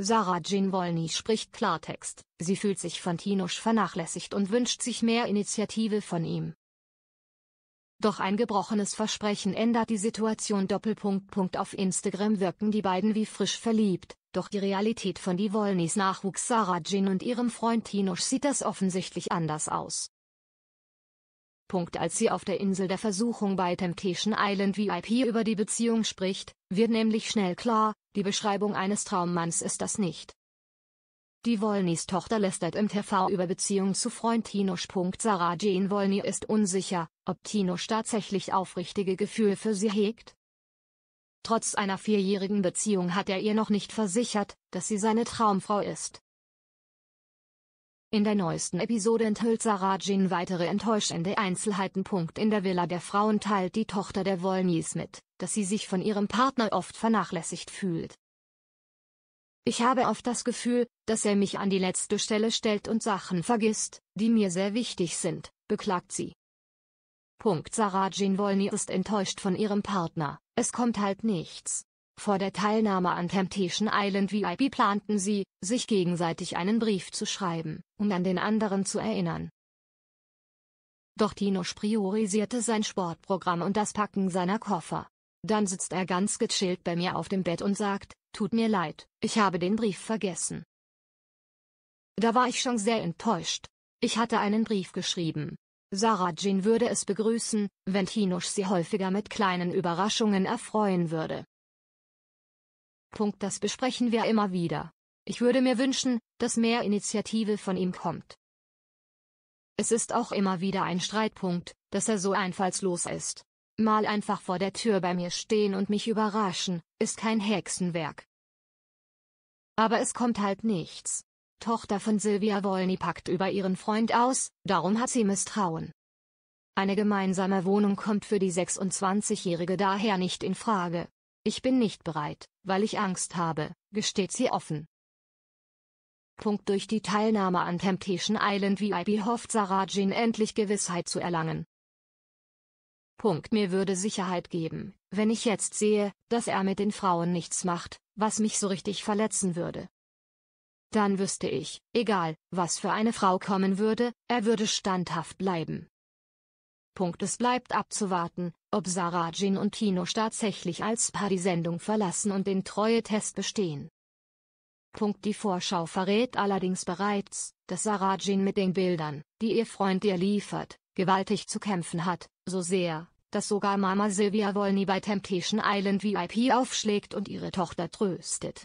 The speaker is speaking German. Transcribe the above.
Sarah Jean Wolny spricht Klartext, sie fühlt sich von Tinosch vernachlässigt und wünscht sich mehr Initiative von ihm. Doch ein gebrochenes Versprechen ändert die Situation. Doppelpunkt. Auf Instagram wirken die beiden wie frisch verliebt, doch die Realität von die Wolnys Nachwuchs Sarah Jean und ihrem Freund Tinosch sieht das offensichtlich anders aus. Punkt. Als sie auf der Insel der Versuchung bei Temptation Island VIP über die Beziehung spricht, wird nämlich schnell klar, die Beschreibung eines Traummanns ist das nicht. Die Wolnys Tochter lästert im TV über Beziehung zu Freund Tinosch. Sarah Jane Wolny ist unsicher, ob Tinosch tatsächlich aufrichtige Gefühle für sie hegt. Trotz einer vierjährigen Beziehung hat er ihr noch nicht versichert, dass sie seine Traumfrau ist. In der neuesten Episode enthüllt Sarah Jean weitere enttäuschende Einzelheiten. In der Villa der Frauen teilt die Tochter der Wollnies mit, dass sie sich von ihrem Partner oft vernachlässigt fühlt. Ich habe oft das Gefühl, dass er mich an die letzte Stelle stellt und Sachen vergisst, die mir sehr wichtig sind, beklagt sie. Punkt Sarah Jean Wolny ist enttäuscht von ihrem Partner, es kommt halt nichts. Vor der Teilnahme an Temptation Island VIP planten sie, sich gegenseitig einen Brief zu schreiben um an den anderen zu erinnern. Doch Tinosch priorisierte sein Sportprogramm und das Packen seiner Koffer. Dann sitzt er ganz gechillt bei mir auf dem Bett und sagt, tut mir leid, ich habe den Brief vergessen. Da war ich schon sehr enttäuscht. Ich hatte einen Brief geschrieben. Sarah Jean würde es begrüßen, wenn Tinosch sie häufiger mit kleinen Überraschungen erfreuen würde. Punkt das besprechen wir immer wieder. Ich würde mir wünschen, dass mehr Initiative von ihm kommt. Es ist auch immer wieder ein Streitpunkt, dass er so einfallslos ist. Mal einfach vor der Tür bei mir stehen und mich überraschen, ist kein Hexenwerk. Aber es kommt halt nichts. Tochter von Silvia Wolny packt über ihren Freund aus, darum hat sie Misstrauen. Eine gemeinsame Wohnung kommt für die 26-Jährige daher nicht in Frage. Ich bin nicht bereit, weil ich Angst habe, gesteht sie offen. Punkt durch die Teilnahme an Temptation Island VIP hofft Sarajin endlich Gewissheit zu erlangen. Punkt mir würde Sicherheit geben, wenn ich jetzt sehe, dass er mit den Frauen nichts macht, was mich so richtig verletzen würde. Dann wüsste ich, egal, was für eine Frau kommen würde, er würde standhaft bleiben. Punkt es bleibt abzuwarten, ob Sarajin und Tino tatsächlich als Paar die Sendung verlassen und den Treue-Test bestehen. Die Vorschau verrät allerdings bereits, dass Sarajin mit den Bildern, die ihr Freund ihr liefert, gewaltig zu kämpfen hat, so sehr, dass sogar Mama Sylvia Wolny bei Temptation Island VIP aufschlägt und ihre Tochter tröstet.